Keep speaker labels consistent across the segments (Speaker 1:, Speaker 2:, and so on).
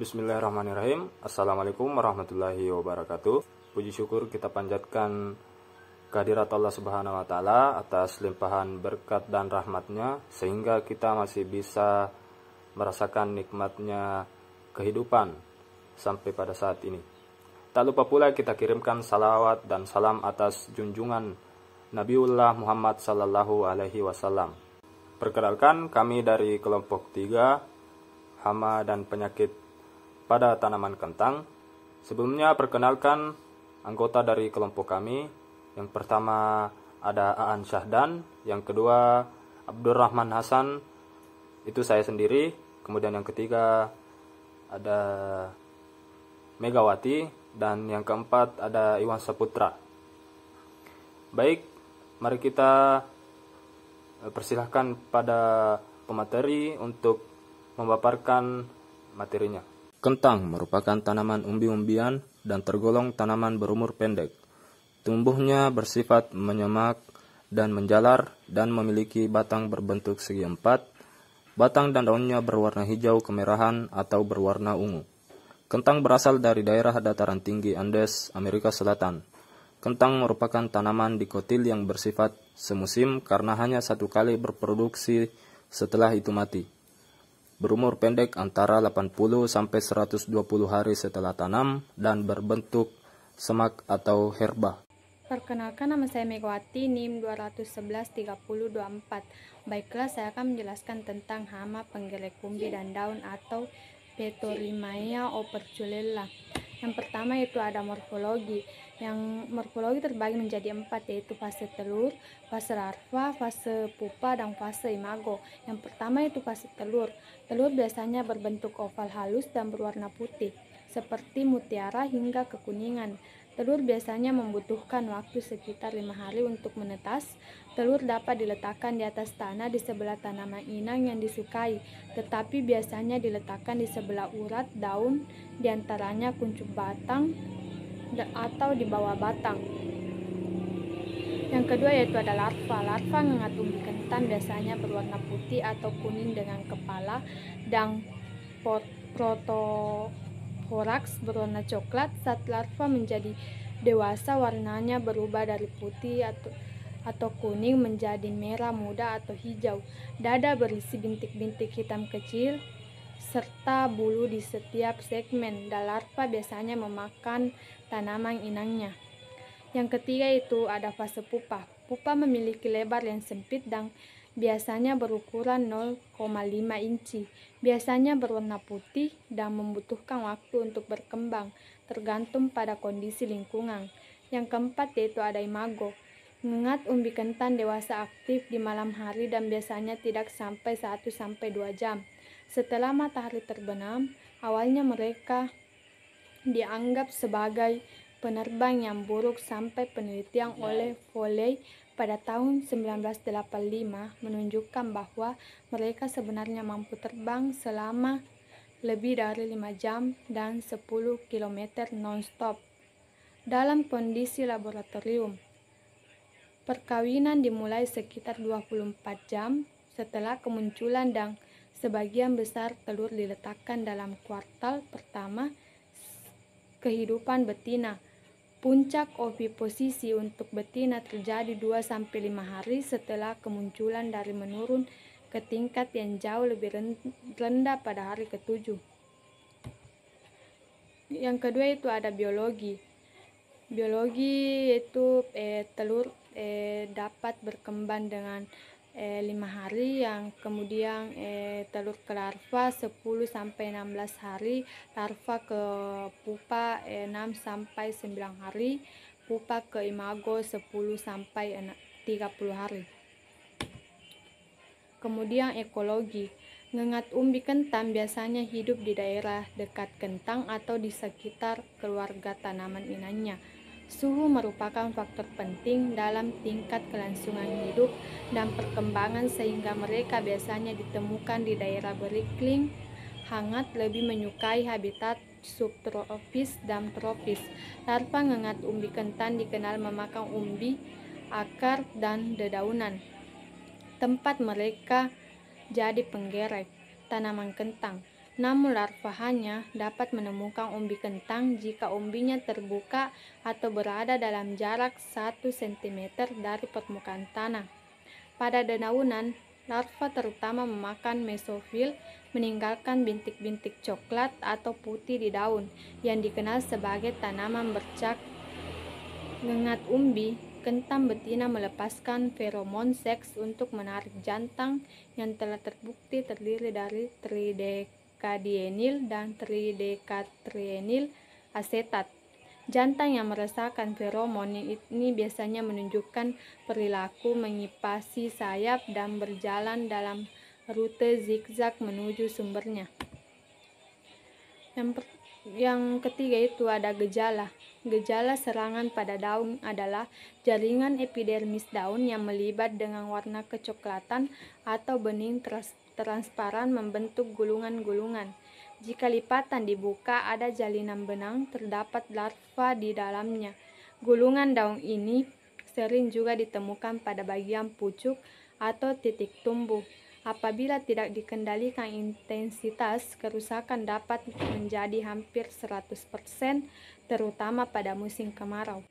Speaker 1: Bismillahirrahmanirrahim Assalamualaikum warahmatullahi wabarakatuh Puji syukur kita panjatkan kadirat Allah subhanahu wa ta'ala Atas limpahan berkat dan rahmatnya Sehingga kita masih bisa merasakan nikmatnya kehidupan Sampai pada saat ini Tak lupa pula kita kirimkan salawat dan salam atas junjungan Nabiullah Muhammad Sallallahu Alaihi Wasallam Perkenalkan kami dari kelompok 3 Hama dan penyakit pada tanaman kentang. Sebelumnya perkenalkan anggota dari kelompok kami. Yang pertama ada Aan Syahdan, yang kedua Abdurrahman Hasan, itu saya sendiri. Kemudian yang ketiga ada Megawati dan yang keempat ada Iwan Saputra. Baik, mari kita eh, persilahkan pada pemateri untuk memaparkan materinya. Kentang merupakan tanaman umbi-umbian dan tergolong tanaman berumur pendek. Tumbuhnya bersifat menyemak dan menjalar dan memiliki batang berbentuk segi empat. Batang dan daunnya berwarna hijau kemerahan atau berwarna ungu. Kentang berasal dari daerah dataran tinggi Andes, Amerika Selatan. Kentang merupakan tanaman dikotil yang bersifat semusim karena hanya satu kali berproduksi setelah itu mati berumur pendek antara 80 sampai 120 hari setelah tanam dan berbentuk semak atau herba.
Speaker 2: Perkenalkan nama saya Megawati NIM 2113024. Baiklah, saya akan menjelaskan tentang hama penggelek umbi dan daun atau Petorimaya operculella. Yang pertama itu ada morfologi. Yang morfologi terbagi menjadi empat yaitu fase telur, fase larva, fase pupa, dan fase imago. Yang pertama yaitu fase telur. Telur biasanya berbentuk oval halus dan berwarna putih seperti mutiara hingga kekuningan. Telur biasanya membutuhkan waktu sekitar lima hari untuk menetas. Telur dapat diletakkan di atas tanah di sebelah tanaman inang yang disukai, tetapi biasanya diletakkan di sebelah urat daun, diantaranya kuncup batang atau di bawah batang. Yang kedua yaitu ada larva. Larva mengatur kentang biasanya berwarna putih atau kuning dengan kepala dan proto koraks berwarna coklat saat larva menjadi dewasa warnanya berubah dari putih atau atau kuning menjadi merah muda atau hijau. Dada berisi bintik-bintik hitam kecil serta bulu di setiap segmen. Dan larva biasanya memakan tanaman inangnya. Yang ketiga itu ada fase pupa. Pupa memiliki lebar yang sempit dan biasanya berukuran 0,5 inci, biasanya berwarna putih dan membutuhkan waktu untuk berkembang, tergantung pada kondisi lingkungan. Yang keempat yaitu ada imago. Mengingat umbi kentang dewasa aktif di malam hari dan biasanya tidak sampai 1-2 jam. Setelah matahari terbenam, awalnya mereka dianggap sebagai penerbang yang buruk sampai penelitian oleh Foley pada tahun 1985 menunjukkan bahwa mereka sebenarnya mampu terbang selama lebih dari 5 jam dan 10 km non-stop dalam kondisi laboratorium. Perkawinan dimulai sekitar 24 jam setelah kemunculan dan sebagian besar telur diletakkan dalam kuartal pertama kehidupan betina Puncak oviposisi untuk betina terjadi 2-5 hari setelah kemunculan dari menurun ke tingkat yang jauh lebih rendah pada hari ketujuh. Yang kedua itu ada biologi. Biologi itu eh, telur eh, dapat berkembang dengan eh, 5 hari yang kemudian eh, telur ke larva 10 sampai 16 hari larva ke pupa eh, 6 sampai 9 hari pupa ke imago 10 sampai 30 hari kemudian ekologi ngengat umbi kentang biasanya hidup di daerah dekat kentang atau di sekitar keluarga tanaman inannya Suhu merupakan faktor penting dalam tingkat kelangsungan hidup dan perkembangan sehingga mereka biasanya ditemukan di daerah beriklim hangat lebih menyukai habitat subtropis dan tropis. Larva ngengat umbi kentan dikenal memakan umbi, akar, dan dedaunan. Tempat mereka jadi penggerek, tanaman kentang. Namun larva hanya dapat menemukan umbi kentang jika umbinya terbuka atau berada dalam jarak 1 cm dari permukaan tanah. Pada dedaunan, larva terutama memakan mesofil meninggalkan bintik-bintik coklat atau putih di daun yang dikenal sebagai tanaman bercak. Mengat umbi kentang betina melepaskan feromon seks untuk menarik jantan yang telah terbukti terdiri dari tridek dekadienil dan tridekatrienil asetat. Jantan yang merasakan feromon ini biasanya menunjukkan perilaku mengipasi sayap dan berjalan dalam rute zigzag menuju sumbernya. Yang, yang ketiga itu ada gejala. Gejala serangan pada daun adalah jaringan epidermis daun yang melibat dengan warna kecoklatan atau bening teras, transparan membentuk gulungan-gulungan. Jika lipatan dibuka, ada jalinan benang, terdapat larva di dalamnya. Gulungan daun ini sering juga ditemukan pada bagian pucuk atau titik tumbuh. Apabila tidak dikendalikan intensitas, kerusakan dapat menjadi hampir 100%, terutama pada musim kemarau.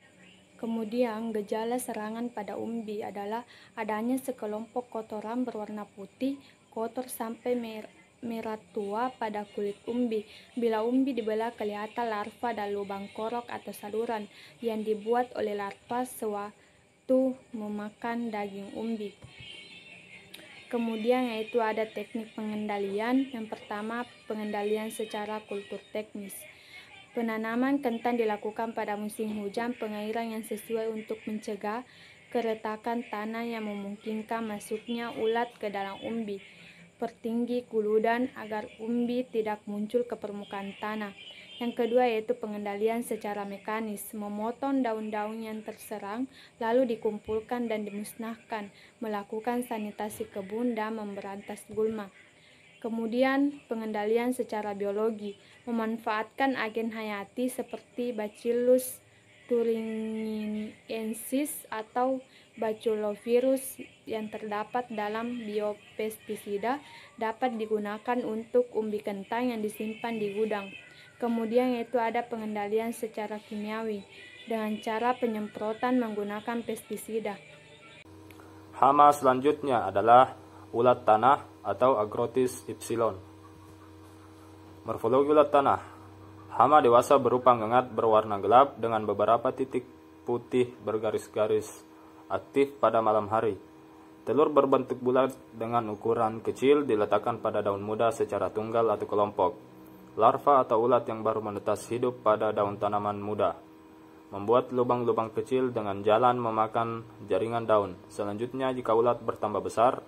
Speaker 2: Kemudian, gejala serangan pada umbi adalah adanya sekelompok kotoran berwarna putih kotor sampai merah merah tua pada kulit umbi. Bila umbi dibelah kelihatan larva dan lubang korok atau saluran yang dibuat oleh larva sewaktu memakan daging umbi. Kemudian yaitu ada teknik pengendalian. Yang pertama, pengendalian secara kultur teknis. Penanaman kentang dilakukan pada musim hujan, pengairan yang sesuai untuk mencegah keretakan tanah yang memungkinkan masuknya ulat ke dalam umbi pertinggi kuludan agar umbi tidak muncul ke permukaan tanah. Yang kedua yaitu pengendalian secara mekanis, memotong daun-daun yang terserang, lalu dikumpulkan dan dimusnahkan, melakukan sanitasi kebun dan memberantas gulma. Kemudian, pengendalian secara biologi, memanfaatkan agen hayati seperti Bacillus thuringiensis atau baculovirus yang terdapat dalam biopestisida dapat digunakan untuk umbi kentang yang disimpan di gudang. Kemudian yaitu ada pengendalian secara kimiawi dengan cara penyemprotan menggunakan pestisida.
Speaker 1: Hama selanjutnya adalah ulat tanah atau agrotis ypsilon. Morfologi ulat tanah. Hama dewasa berupa ngengat berwarna gelap dengan beberapa titik putih bergaris-garis aktif pada malam hari. Telur berbentuk bulat dengan ukuran kecil diletakkan pada daun muda secara tunggal atau kelompok. Larva atau ulat yang baru menetas hidup pada daun tanaman muda. Membuat lubang-lubang kecil dengan jalan memakan jaringan daun. Selanjutnya jika ulat bertambah besar,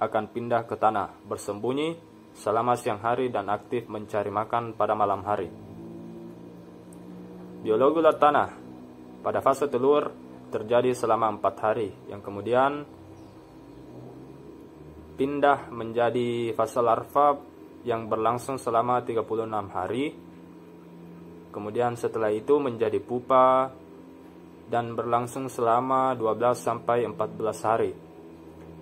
Speaker 1: akan pindah ke tanah, bersembunyi selama siang hari dan aktif mencari makan pada malam hari. Biologi ulat tanah pada fase telur terjadi selama empat hari yang kemudian pindah menjadi fase larva yang berlangsung selama 36 hari kemudian setelah itu menjadi pupa dan berlangsung selama 12 sampai 14 hari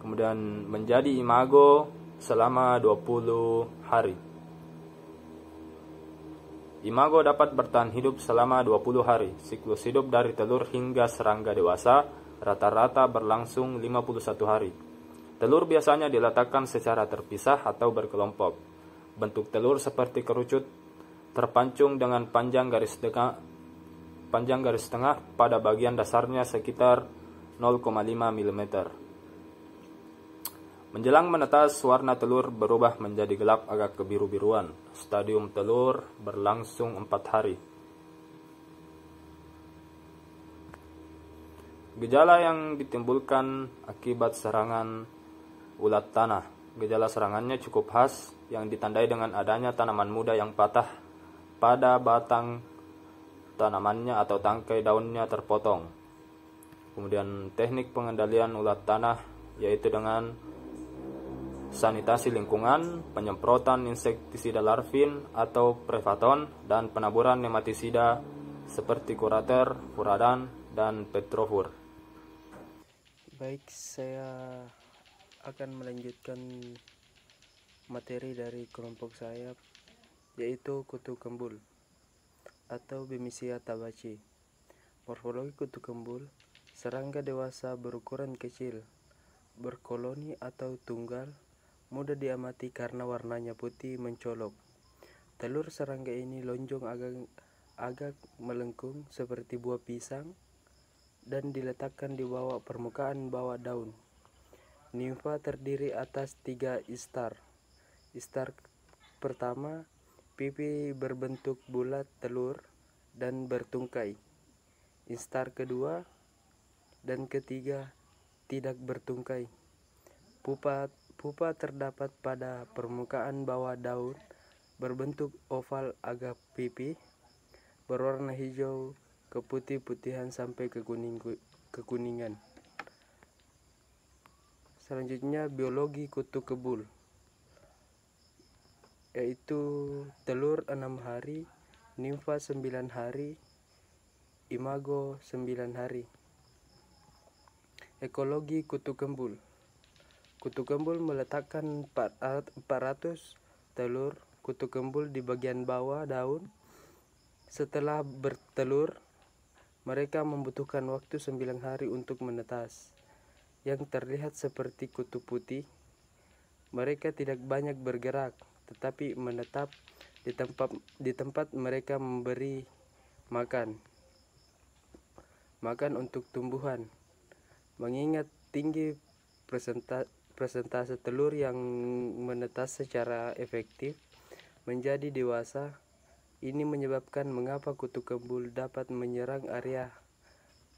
Speaker 1: kemudian menjadi imago selama 20 hari Imago dapat bertahan hidup selama 20 hari. Siklus hidup dari telur hingga serangga dewasa rata-rata berlangsung 51 hari. Telur biasanya diletakkan secara terpisah atau berkelompok. Bentuk telur seperti kerucut terpancung dengan panjang garis tengah panjang garis tengah pada bagian dasarnya sekitar 0,5 mm. Menjelang menetas, warna telur berubah menjadi gelap agak kebiru-biruan. Stadium telur berlangsung empat hari. Gejala yang ditimbulkan akibat serangan ulat tanah. Gejala serangannya cukup khas yang ditandai dengan adanya tanaman muda yang patah pada batang tanamannya atau tangkai daunnya terpotong. Kemudian teknik pengendalian ulat tanah yaitu dengan sanitasi lingkungan, penyemprotan insektisida larvin atau prevaton, dan penaburan nematisida seperti kurater, furadan, dan petrofur.
Speaker 3: Baik, saya akan melanjutkan materi dari kelompok saya yaitu kutu kembul atau Bimisia tabaci. Morfologi kutu kembul serangga dewasa berukuran kecil, berkoloni atau tunggal mudah diamati karena warnanya putih mencolok. Telur serangga ini lonjong agak, agak melengkung seperti buah pisang dan diletakkan di bawah permukaan bawah daun. Nimfa terdiri atas tiga istar. Istar pertama, pipi berbentuk bulat telur dan bertungkai. Istar kedua dan ketiga tidak bertungkai. Pupa pupa terdapat pada permukaan bawah daun berbentuk oval agak pipih, berwarna hijau keputih-putihan sampai kekuning kekuningan. Selanjutnya biologi kutu kebul yaitu telur 6 hari, nimfa 9 hari, imago 9 hari. Ekologi kutu kebul Kutu gembul meletakkan 400 telur kutu gembul di bagian bawah daun. Setelah bertelur, mereka membutuhkan waktu 9 hari untuk menetas. Yang terlihat seperti kutu putih, mereka tidak banyak bergerak, tetapi menetap di tempat di tempat mereka memberi makan. Makan untuk tumbuhan. Mengingat tinggi presentasi Persentase telur yang menetas secara efektif menjadi dewasa ini menyebabkan mengapa kutu kembul dapat menyerang area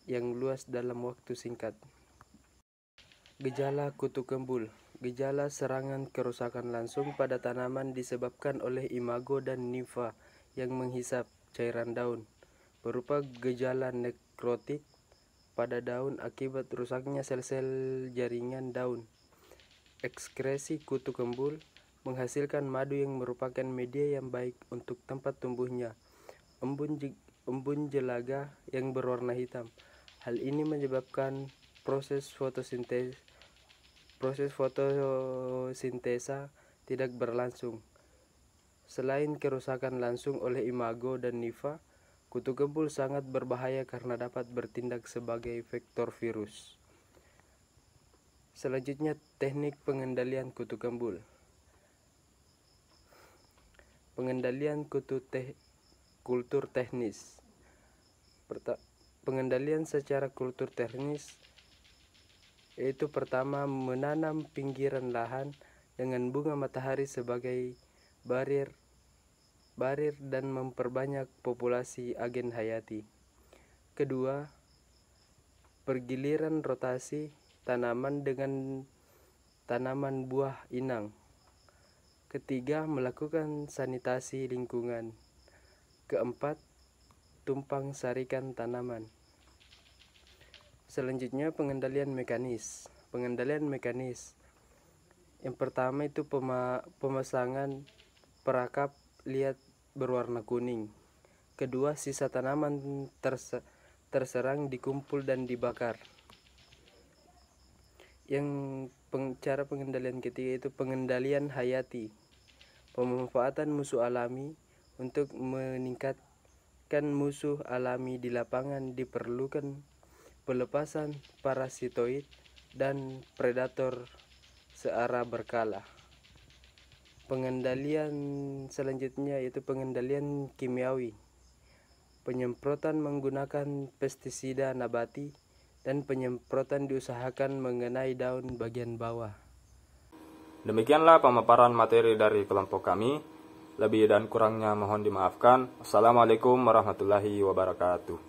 Speaker 3: yang luas dalam waktu singkat. Gejala kutu kembul Gejala serangan kerusakan langsung pada tanaman disebabkan oleh imago dan nifa yang menghisap cairan daun berupa gejala nekrotik pada daun akibat rusaknya sel-sel jaringan daun. Ekskresi kutu gembul menghasilkan madu yang merupakan media yang baik untuk tempat tumbuhnya embun, embun jelaga yang berwarna hitam. Hal ini menyebabkan proses fotosintesis proses fotosintesa tidak berlangsung. Selain kerusakan langsung oleh imago dan nifa, kutu gembul sangat berbahaya karena dapat bertindak sebagai vektor virus. Selanjutnya teknik pengendalian kutu gembul. Pengendalian kutu te kultur teknis. Pert pengendalian secara kultur teknis yaitu pertama menanam pinggiran lahan dengan bunga matahari sebagai barir barir dan memperbanyak populasi agen hayati. Kedua, pergiliran rotasi tanaman dengan tanaman buah inang. Ketiga, melakukan sanitasi lingkungan. Keempat, tumpang sarikan tanaman. Selanjutnya, pengendalian mekanis. Pengendalian mekanis yang pertama itu pemasangan perakap liat berwarna kuning. Kedua, sisa tanaman terse terserang dikumpul dan dibakar yang peng, cara pengendalian ketiga itu pengendalian hayati pemanfaatan musuh alami untuk meningkatkan musuh alami di lapangan diperlukan pelepasan parasitoid dan predator searah berkala pengendalian selanjutnya yaitu pengendalian kimiawi penyemprotan menggunakan pestisida nabati dan penyemprotan diusahakan mengenai daun bagian bawah.
Speaker 1: Demikianlah pemaparan materi dari kelompok kami. Lebih dan kurangnya mohon dimaafkan. Assalamualaikum warahmatullahi wabarakatuh.